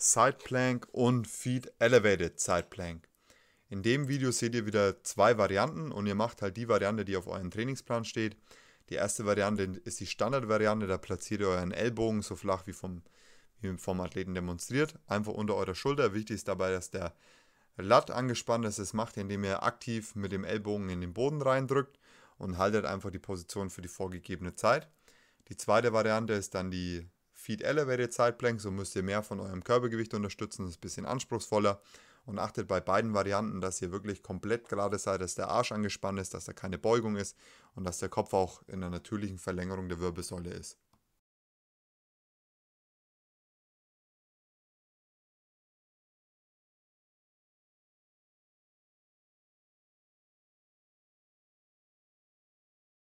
Side Plank und Feet Elevated Side Plank. In dem Video seht ihr wieder zwei Varianten und ihr macht halt die Variante, die auf euren Trainingsplan steht. Die erste Variante ist die Standardvariante, da platziert ihr euren Ellbogen so flach wie vom, wie vom Athleten demonstriert, einfach unter eurer Schulter. Wichtig ist dabei, dass der Latt angespannt ist. Das macht ihr, indem ihr aktiv mit dem Ellbogen in den Boden reindrückt und haltet einfach die Position für die vorgegebene Zeit. Die zweite Variante ist dann die Feed Elevated Side Plank, so müsst ihr mehr von eurem Körpergewicht unterstützen, das ist ein bisschen anspruchsvoller und achtet bei beiden Varianten, dass ihr wirklich komplett gerade seid, dass der Arsch angespannt ist, dass da keine Beugung ist und dass der Kopf auch in der natürlichen Verlängerung der Wirbelsäule ist.